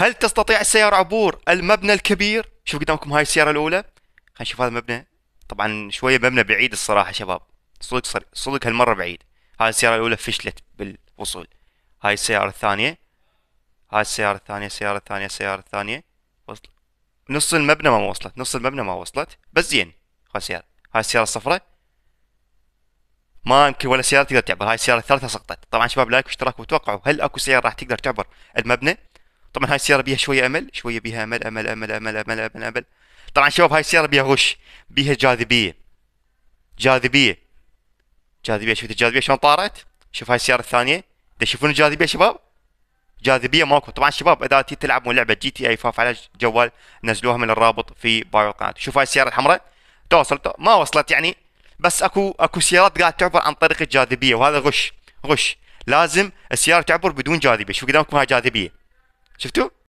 هل تستطيع السيارة عبور المبنى الكبير؟ شوف قدامكم هاي السيارة الأولى خلينا نشوف هذا المبنى طبعا شوية مبنى بعيد الصراحة شباب صدق صدق هالمرة بعيد هاي السيارة الأولى فشلت بالوصول هاي السيارة الثانية هاي السيارة الثانية السيارة الثانية السيارة الثانية نص المبنى ما وصلت نص المبنى ما وصلت بس زين هاي السيارة هاي السيارة الصفراء ما يمكن ولا سيارة تقدر تعبر هاي السيارة الثالثة سقطت طبعا شباب لايك واشتراك وتوقعوا هل اكو سيارة راح تقدر تعبر المبنى طبعا هاي السياره بيها شويه امل شويه بيها امل امل امل امل امل امل, أمل. طبعا شباب هاي السياره بيها غش بيها جاذبيه جاذبيه جاذبيه شفت الجاذبيه شلون طارت شوف هاي السياره الثانيه تشوفون الجاذبيه شباب جاذبيه ماكو طبعا شباب اذا تلعبون لعبه جي تي اي 5 على جوال نزلوها من الرابط في بايو قناه شوف هاي السياره الحمراء توصل ما وصلت يعني بس اكو اكو سيارات قاعد تعبر عن طريق الجاذبيه وهذا غش غش لازم السياره تعبر بدون جاذبيه شوف قدامكم هاي جاذبيه Shift-up.